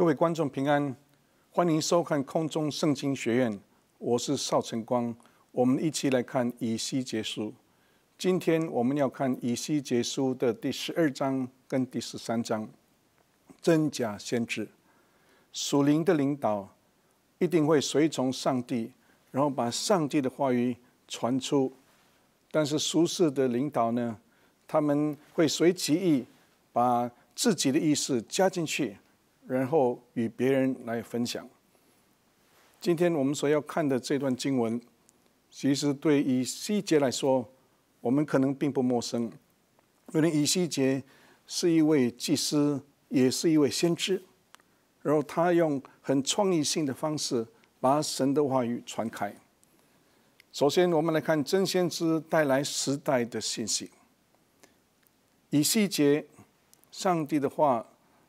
各位观众平安，欢迎收看空中圣经学院。我是邵晨光，我们一起来看以西结书。今天我们要看以西结书的第十二章跟第十三章，真假先知。属灵的领导一定会随从上帝，然后把上帝的话语传出；但是俗世的领导呢，他们会随其意，把自己的意思加进去。然后与别人来分享。今天我们所要看的这段经文，其实对于西结来说，我们可能并不陌生，因为以西结是一位祭司，也是一位先知，然后他用很创意性的方式把神的话语传开。首先，我们来看真先知带来时代的信息。以西结，上帝的话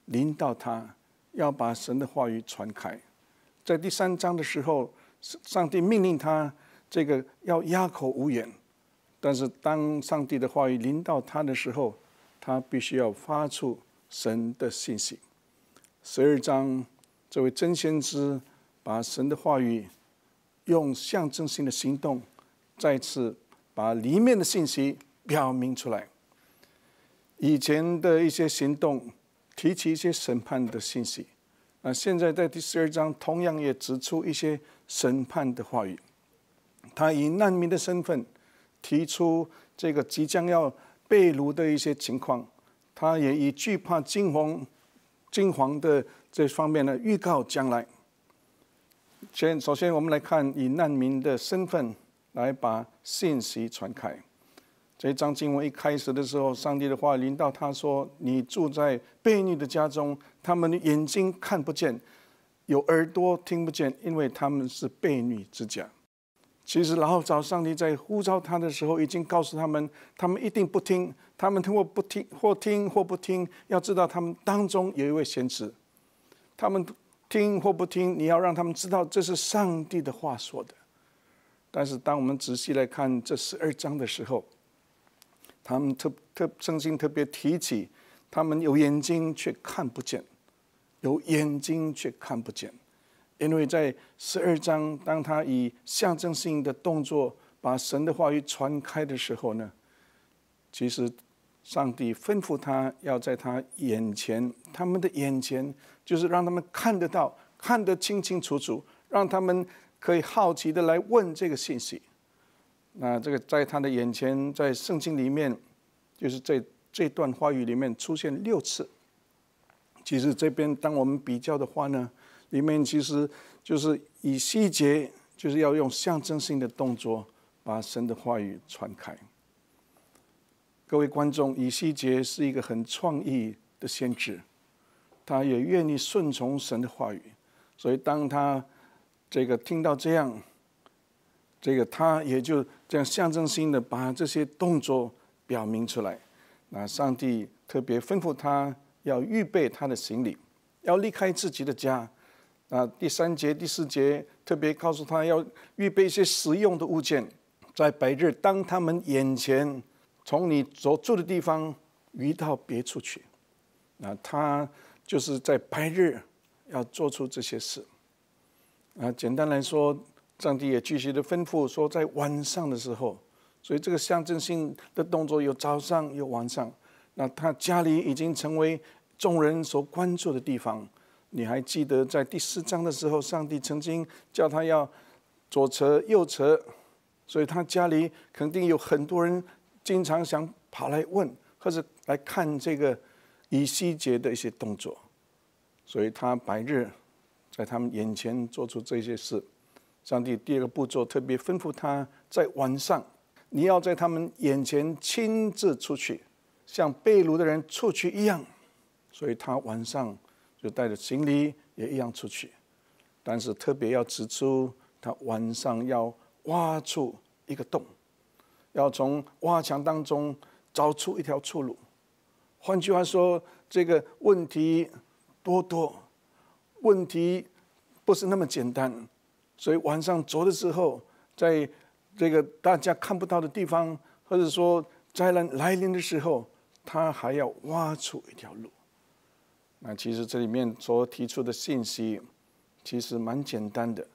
临到他。要把神的话语传开，在第三章的时候，上帝命令他这个要哑口无言，但是当上帝的话语临到他的时候，他必须要发出神的信息。十二章，这位真先知把神的话语用象征性的行动，再次把里面的信息表明出来。以前的一些行动。提起一些审判的信息，那现在在第十二章同样也指出一些审判的话语。他以难民的身份提出这个即将要被掳的一些情况，他也以惧怕金黄金黄的这方面呢预告将来。先首先我们来看以难民的身份来把信息传开。所以，张经文一开始的时候，上帝的话临到他说：“你住在悖逆的家中，他们的眼睛看不见，有耳朵听不见，因为他们是悖逆之家。其实，然后找上帝在呼召他的时候，已经告诉他们，他们一定不听。他们通或不听，或听或不听。要知道，他们当中有一位贤侄。他们听或不听，你要让他们知道，这是上帝的话说的。但是，当我们仔细来看这十二章的时候，他们特特圣经特别提起，他们有眼睛却看不见，有眼睛却看不见，因为在十二章，当他以象征性的动作把神的话语传开的时候呢，其实上帝吩咐他要在他眼前，他们的眼前，就是让他们看得到，看得清清楚楚，让他们可以好奇的来问这个信息。那这个在他的眼前，在圣经里面，就是在这段话语里面出现六次。其实这边当我们比较的话呢，里面其实就是以细节，就是要用象征性的动作把神的话语传开。各位观众，以细节是一个很创意的先知，他也愿意顺从神的话语，所以当他这个听到这样。这个他也就这样象征性的把这些动作表明出来。那上帝特别吩咐他要预备他的行李，要离开自己的家。啊，第三节、第四节特别告诉他要预备一些实用的物件，在白日当他们眼前从你所住的地方移到别处去。那他就是在白日要做出这些事。啊，简单来说。上帝也继续的吩咐说，在晚上的时候，所以这个象征性的动作有早上有晚上。那他家里已经成为众人所关注的地方。你还记得在第四章的时候，上帝曾经叫他要左扯右扯，所以他家里肯定有很多人经常想跑来问或者来看这个以西结的一些动作。所以他白日在他们眼前做出这些事。上帝第二个步骤特别吩咐他，在晚上你要在他们眼前亲自出去，像被掳的人出去一样。所以他晚上就带着行李也一样出去，但是特别要指出，他晚上要挖出一个洞，要从挖墙当中找出一条出路。换句话说，这个问题多多，问题不是那么简单。所以晚上走的时候，在这个大家看不到的地方，或者说灾难来临的时候，他还要挖出一条路。那其实这里面所提出的信息，其实蛮简单的。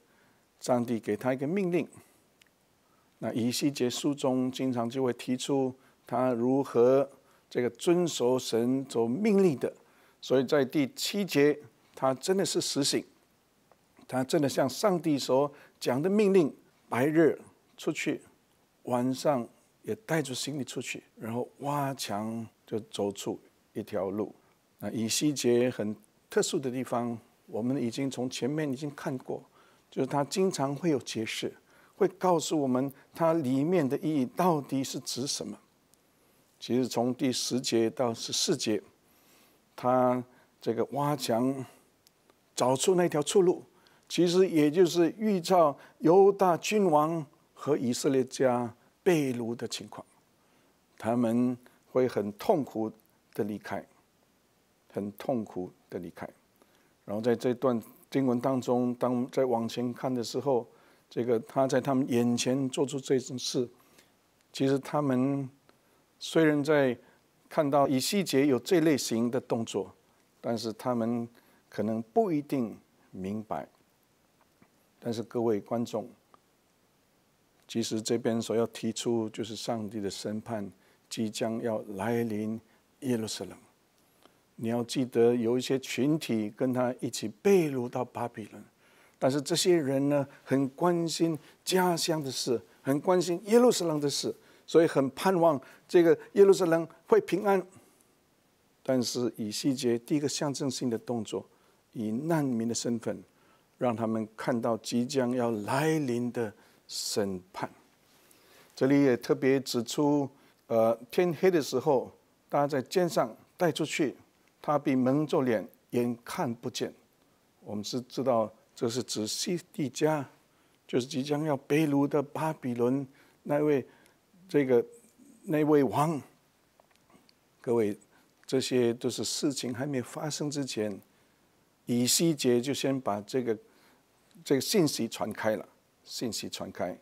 上帝给他一个命令，那以西结书中经常就会提出他如何这个遵守神所命令的。所以在第七节，他真的是实行。他真的像上帝所讲的命令，白日出去，晚上也带着行李出去，然后挖墙就走出一条路。那以西结很特殊的地方，我们已经从前面已经看过，就是他经常会有解释，会告诉我们它里面的意义到底是指什么。其实从第十节到十四节，他这个挖墙找出那条出路。其实也就是预兆犹大君王和以色列家被掳的情况，他们会很痛苦的离开，很痛苦的离开。然后在这段经文当中，当再往前看的时候，这个他在他们眼前做出这种事，其实他们虽然在看到以细节有这类型的动作，但是他们可能不一定明白。但是各位观众，其实这边所要提出就是上帝的审判即将要来临，耶路撒冷。你要记得，有一些群体跟他一起被掳到巴比伦，但是这些人呢，很关心家乡的事，很关心耶路撒冷的事，所以很盼望这个耶路撒冷会平安。但是以西结第一个象征性的动作，以难民的身份。让他们看到即将要来临的审判。这里也特别指出，呃，天黑的时候，大家在肩上带出去，他被蒙着脸，眼看不见。我们是知道，这是指西底家，就是即将要被掳的巴比伦那位这个那位王。各位，这些都是事情还没发生之前，以西结就先把这个。这个信息传开了，信息传开，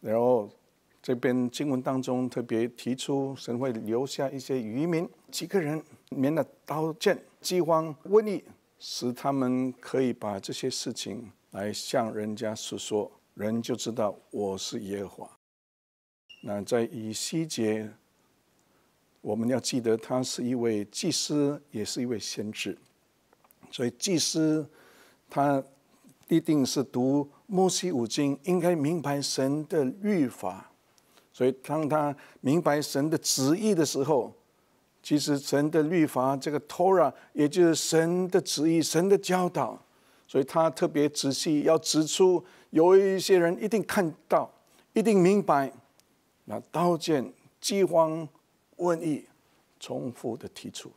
然后这边经文当中特别提出，神会留下一些渔民，几个人免了刀剑、饥荒、瘟疫，使他们可以把这些事情来向人家诉说，人就知道我是耶和华。那在以西结，我们要记得他是一位祭司，也是一位先知，所以祭司他。必定是读摩西五经，应该明白神的律法。所以当他明白神的旨意的时候，其实神的律法，这个 Torah，也就是神的旨意、神的教导。所以他特别仔细要指出，有一些人一定看到，一定明白。那刀剑、饥荒、瘟疫，重复的提出。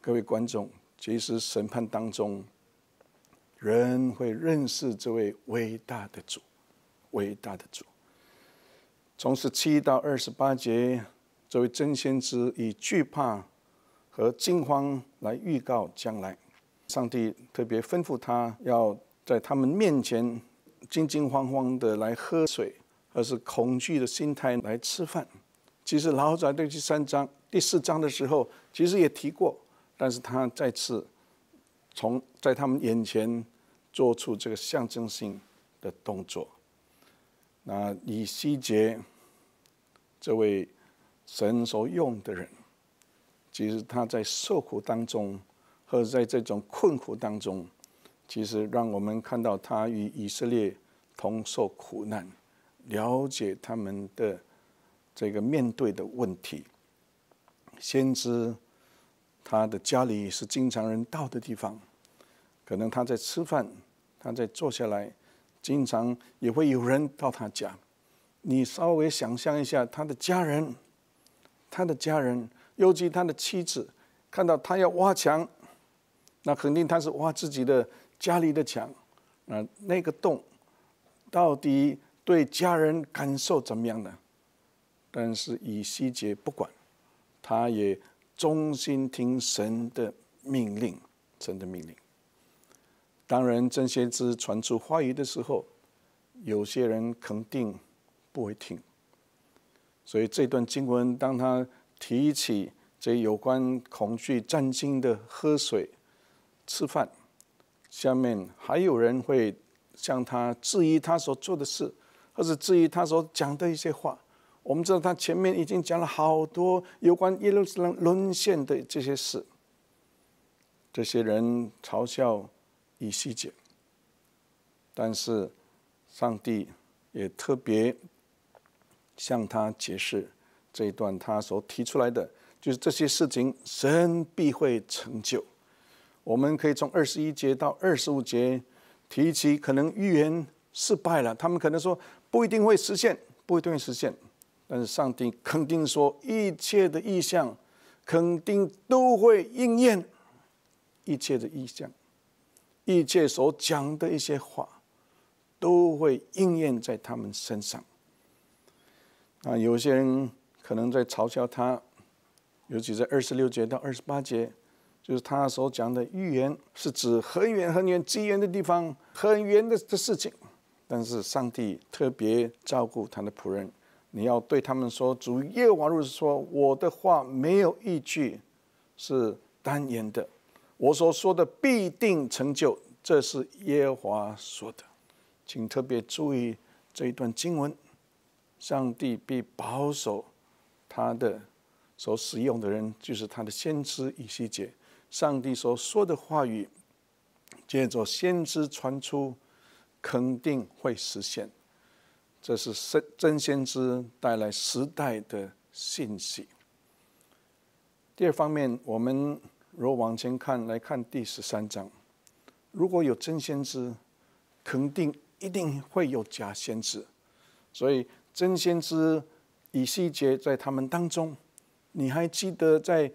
各位观众，其实审判当中。人会认识这位伟大的主，伟大的主。从十七到二十八节，这位真先知以惧怕和惊慌来预告将来。上帝特别吩咐他要在他们面前惊惊慌慌的来喝水，而是恐惧的心态来吃饭。其实老在第三章、第四章的时候，其实也提过，但是他再次从在他们眼前。做出这个象征性的动作。那以西结这位神所用的人，其实他在受苦当中，或者在这种困苦当中，其实让我们看到他与以色列同受苦难，了解他们的这个面对的问题。先知他的家里是经常人到的地方，可能他在吃饭。他在坐下来，经常也会有人到他家。你稍微想象一下，他的家人，他的家人，尤其他的妻子，看到他要挖墙，那肯定他是挖自己的家里的墙。那那个洞，到底对家人感受怎么样呢？但是以西结不管，他也忠心听神的命令，神的命令。当然，曾先之传出话语的时候，有些人肯定不会听。所以这段经文，当他提起这有关恐惧、震惊的喝水、吃饭，下面还有人会向他质疑他所做的事，或者质疑他所讲的一些话。我们知道，他前面已经讲了好多有关耶路撒冷沦陷的这些事，这些人嘲笑。一细节，但是上帝也特别向他解释这一段，他所提出来的就是这些事情，神必会成就。我们可以从二十一节到二十五节提起，可能预言失败了，他们可能说不一定会实现，不一定会实现。但是上帝肯定说，一切的意向肯定都会应验，一切的意向。异界所讲的一些话，都会应验在他们身上。啊，有些人可能在嘲笑他，尤其在二十六节到二十八节，就是他所讲的预言，是指很远很远、极远的地方、很远的的事情。但是上帝特别照顾他的仆人，你要对他们说：“主耶和华如是说，我的话没有一句是单言的。”我所说的必定成就，这是耶和华说的，请特别注意这一段经文：上帝必保守他的所使用的人，就是他的先知以西结。上帝所说的话语，借着先知传出，肯定会实现。这是真真先知带来时代的信息。第二方面，我们。若往前看，来看第十三章，如果有真先知，肯定一定会有假先知，所以真先知以西结在他们当中，你还记得在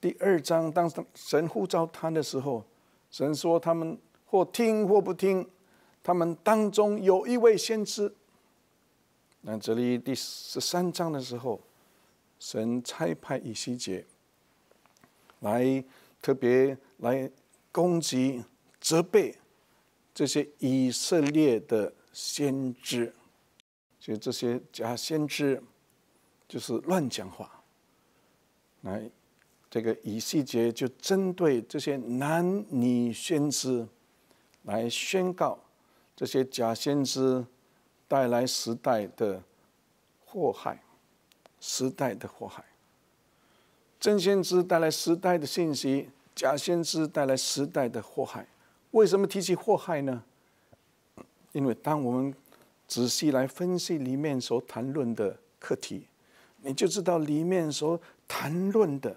第二章当神呼召他的时候，神说他们或听或不听，他们当中有一位先知，那这里第十三章的时候，神差派以西结来。特别来攻击、责备这些以色列的先知，就这些假先知就是乱讲话。来，这个以西结就针对这些男女先知来宣告，这些假先知带来时代的祸害，时代的祸害。真先知带来时代的信息，假先知带来时代的祸害。为什么提起祸害呢？因为当我们仔细来分析里面所谈论的课题，你就知道里面所谈论的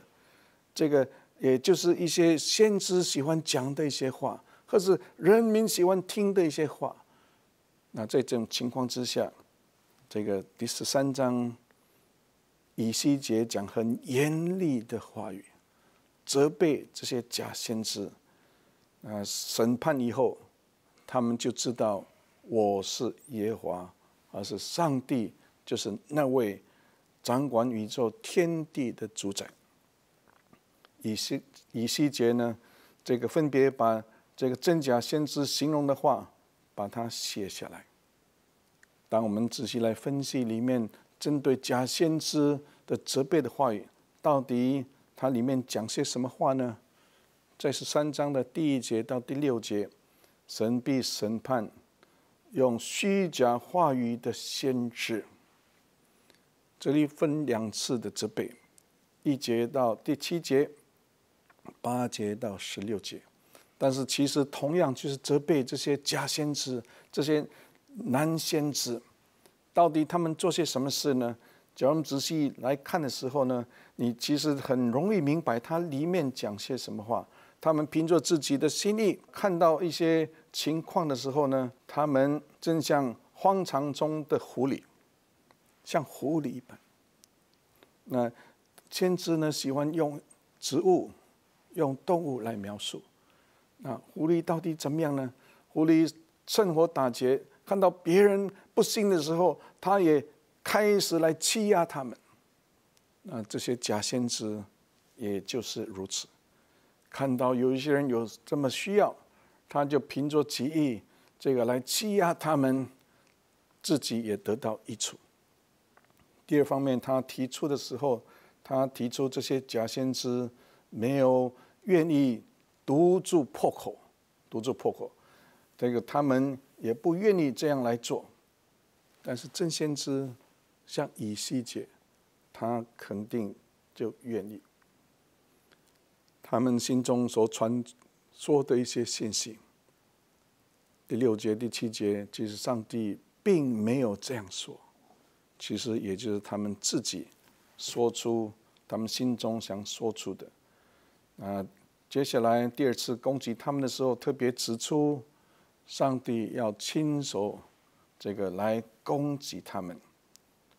这个，也就是一些先知喜欢讲的一些话，或是人民喜欢听的一些话。那在这种情况之下，这个第十三章。以西结讲很严厉的话语，责备这些假先知。啊，审判以后，他们就知道我是耶和华，而是上帝，就是那位掌管宇宙天地的主宰。以西以西结呢，这个分别把这个真假先知形容的话，把它写下来。当我们仔细来分析里面。针对假先知的责备的话语，到底它里面讲些什么话呢？在十三章的第一节到第六节，神必审判用虚假话语的先知。这里分两次的责备，一节到第七节，八节到十六节。但是其实同样就是责备这些假先知、这些男先知。到底他们做些什么事呢？假如仔细来看的时候呢，你其实很容易明白他里面讲些什么话。他们凭着自己的心意看到一些情况的时候呢，他们正像荒唐中的狐狸，像狐狸一般。那先知呢，喜欢用植物、用动物来描述。那狐狸到底怎么样呢？狐狸趁火打劫。看到别人不幸的时候，他也开始来欺压他们。那这些假先知，也就是如此。看到有一些人有这么需要，他就凭着己意这个来欺压他们，自己也得到益处。第二方面，他提出的时候，他提出这些假先知没有愿意堵住破口，堵住破口。这个他们。也不愿意这样来做，但是真先知像以西结，他肯定就愿意。他们心中所传说的一些信息，第六节、第七节，其实上帝并没有这样说，其实也就是他们自己说出他们心中想说出的。啊，接下来第二次攻击他们的时候，特别指出。上帝要亲手，这个来攻击他们，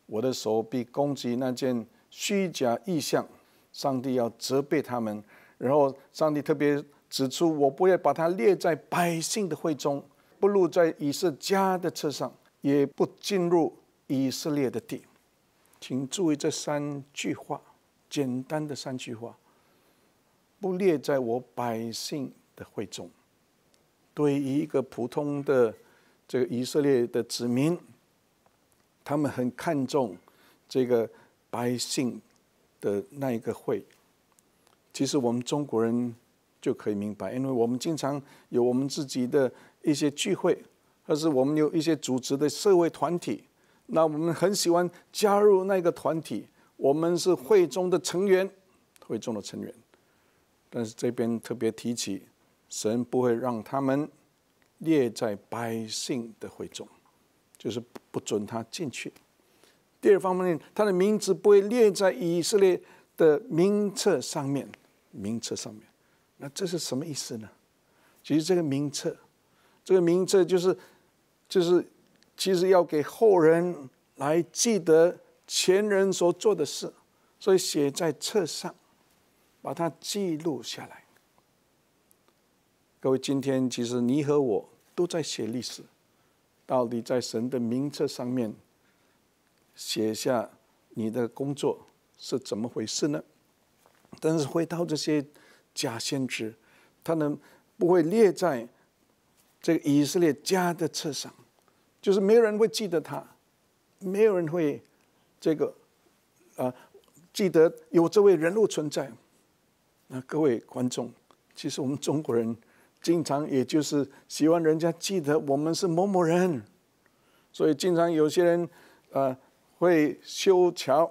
我的手臂攻击那件虚假意象。上帝要责备他们，然后上帝特别指出：我不要把它列在百姓的会中，不入在以色列的车上，也不进入以色列的地。请注意这三句话，简单的三句话：不列在我百姓的会中。对于一个普通的这个以色列的子民，他们很看重这个百姓的那一个会。其实我们中国人就可以明白，因为我们经常有我们自己的一些聚会，或是我们有一些组织的社会团体，那我们很喜欢加入那个团体，我们是会中的成员，会中的成员。但是这边特别提起。神不会让他们列在百姓的会中，就是不准他进去。第二方面，他的名字不会列在以色列的名册上面。名册上面，那这是什么意思呢？其实这个名册，这个名册就是就是，其实要给后人来记得前人所做的事，所以写在册上，把它记录下来。各位，今天其实你和我都在写历史，到底在神的名册上面写下你的工作是怎么回事呢？但是回到这些假先知，他能不会列在这个以色列家的册上，就是没有人会记得他，没有人会这个啊记得有这位人物存在。那各位观众，其实我们中国人。经常也就是希望人家记得我们是某某人，所以经常有些人，呃，会修桥，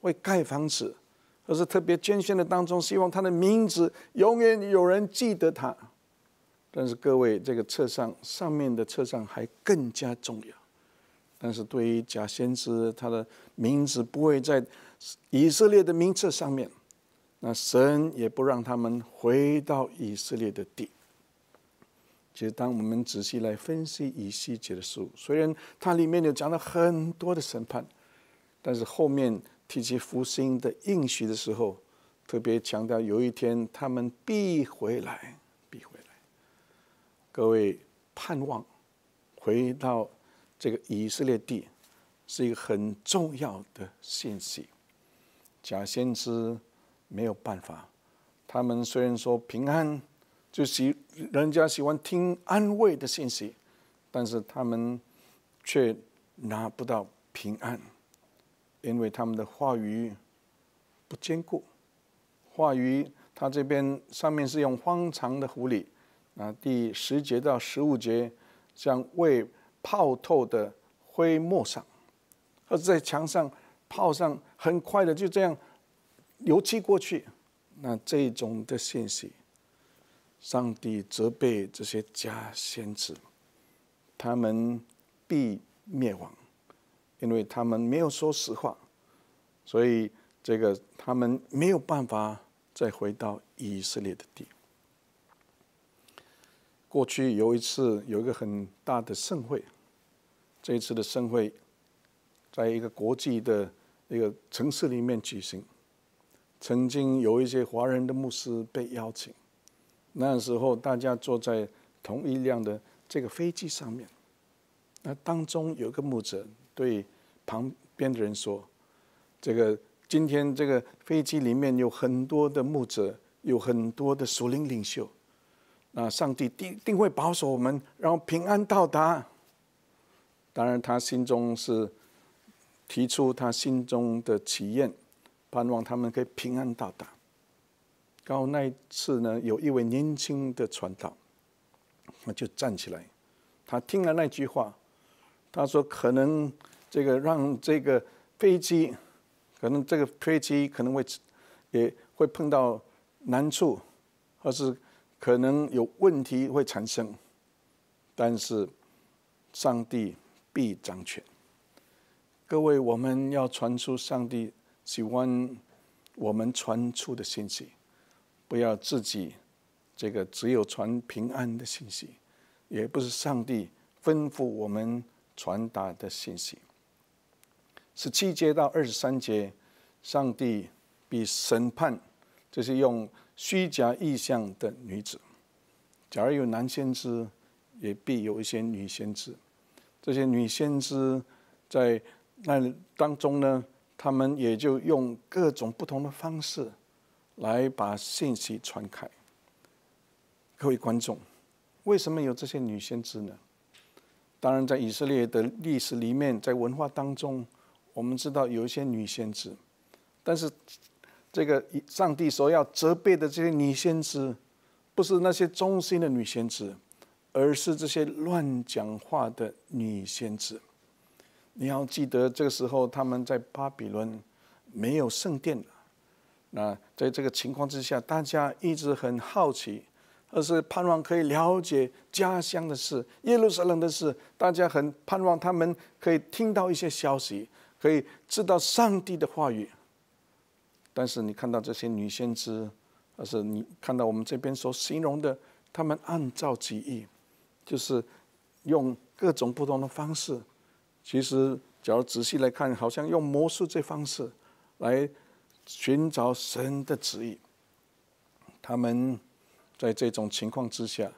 会盖房子，或是特别捐献的当中，希望他的名字永远有人记得他。但是各位，这个册上上面的册上还更加重要。但是对于假先知，他的名字不会在以色列的名册上面，那神也不让他们回到以色列的地。其实，当我们仔细来分析以细节的时候，虽然它里面有讲了很多的审判，但是后面提及复兴的应许的时候，特别强调有一天他们必回来，必回来。各位盼望回到这个以色列地，是一个很重要的信息。假先知没有办法，他们虽然说平安。就喜人家喜欢听安慰的信息，但是他们却拿不到平安，因为他们的话语不坚固。话语他这边上面是用荒唐的狐狸，那第十节到十五节将未泡透的灰墨上，或者在墙上泡上，很快的就这样油漆过去，那这种的信息。上帝责备这些假先知，他们必灭亡，因为他们没有说实话。所以，这个他们没有办法再回到以色列的地。过去有一次有一个很大的盛会，这一次的盛会，在一个国际的一个城市里面举行。曾经有一些华人的牧师被邀请。那时候大家坐在同一辆的这个飞机上面，那当中有个牧者对旁边的人说：“这个今天这个飞机里面有很多的牧者，有很多的属灵领袖，那上帝定定会保守我们，然后平安到达。当然，他心中是提出他心中的祈愿，盼望他们可以平安到达。”然后那一次呢，有一位年轻的传道，他就站起来，他听了那句话，他说：“可能这个让这个飞机，可能这个飞机可能会也会碰到难处，或是可能有问题会产生，但是上帝必掌权。各位，我们要传出上帝喜欢我们传出的信息。”不要自己，这个只有传平安的信息，也不是上帝吩咐我们传达的信息。十七节到二十三节，上帝比审判，这是用虚假意象的女子。假如有男先知，也必有一些女先知。这些女先知在那当中呢，他们也就用各种不同的方式。来把信息传开，各位观众，为什么有这些女先知呢？当然，在以色列的历史里面，在文化当中，我们知道有一些女先知，但是这个上帝所要责备的这些女先知，不是那些忠心的女先知，而是这些乱讲话的女先知。你要记得，这个时候他们在巴比伦没有圣殿。那在这个情况之下，大家一直很好奇，而是盼望可以了解家乡的事、耶路撒冷的事，大家很盼望他们可以听到一些消息，可以知道上帝的话语。但是你看到这些女先知，而是你看到我们这边所形容的，他们按照记忆，就是用各种不同的方式。其实，假如仔细来看，好像用魔术这方式来。寻找神的旨意，他们在这种情况之下，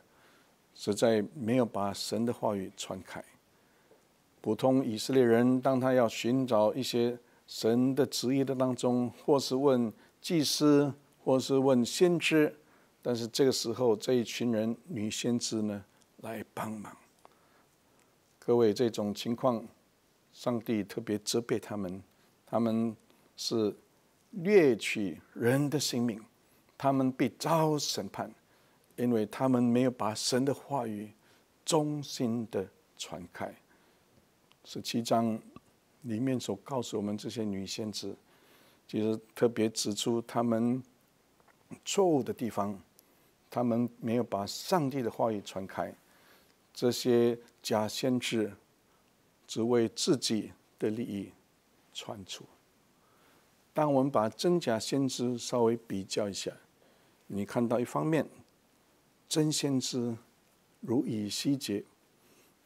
实在没有把神的话语传开。普通以色列人，当他要寻找一些神的旨意的当中，或是问祭司，或是问先知，但是这个时候这一群人女先知呢来帮忙。各位，这种情况，上帝特别责备他们，他们是。掠取人的性命，他们必遭审判，因为他们没有把神的话语忠心的传开。十七章里面所告诉我们这些女先知，其实特别指出他们错误的地方，他们没有把上帝的话语传开。这些假先知只为自己的利益传出。当我们把真假先知稍微比较一下，你看到一方面，真先知如以西结，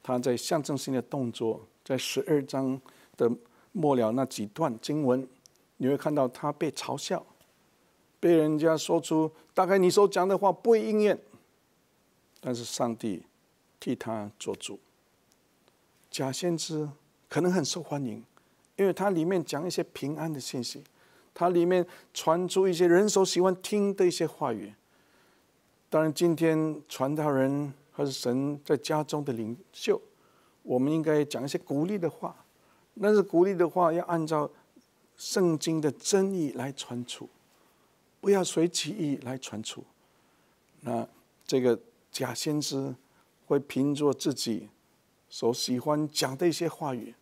他在象征性的动作，在十二章的末了那几段经文，你会看到他被嘲笑，被人家说出大概你所讲的话不会应验，但是上帝替他做主。假先知可能很受欢迎，因为他里面讲一些平安的信息。它里面传出一些人所喜欢听的一些话语。当然，今天传道人和神在家中的领袖，我们应该讲一些鼓励的话。但是，鼓励的话要按照圣经的真意来传出，不要随其意来传出。那这个假先知会凭着自己所喜欢讲的一些话语，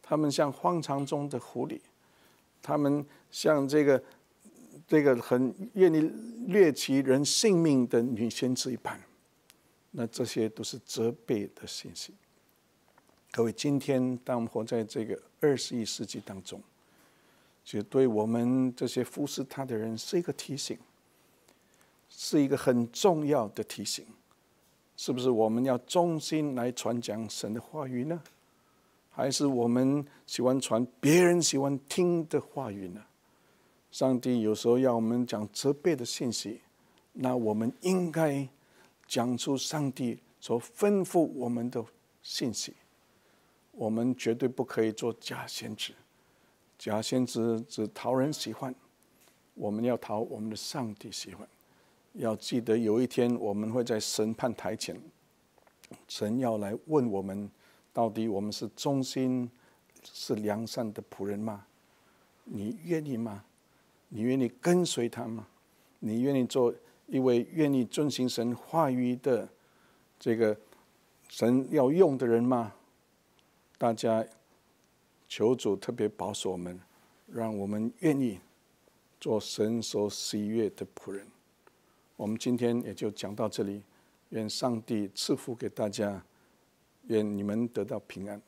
他们像荒场中的狐狸，他们。像这个、这个很愿意掠取人性命的女先知一般，那这些都是责备的信息。各位，今天当我们活在这个二十一世纪当中，就对我们这些服侍他的人是一个提醒，是一个很重要的提醒。是不是我们要忠心来传讲神的话语呢？还是我们喜欢传别人喜欢听的话语呢？上帝有时候要我们讲责备的信息，那我们应该讲出上帝所吩咐我们的信息。我们绝对不可以做假先知，假先知只讨人喜欢。我们要讨我们的上帝喜欢。要记得有一天我们会在审判台前，神要来问我们：到底我们是忠心、是良善的仆人吗？你愿意吗？你愿意跟随他吗？你愿意做一位愿意遵循神话语的这个神要用的人吗？大家求主特别保守我们，让我们愿意做神所喜悦的仆人。我们今天也就讲到这里，愿上帝赐福给大家，愿你们得到平安。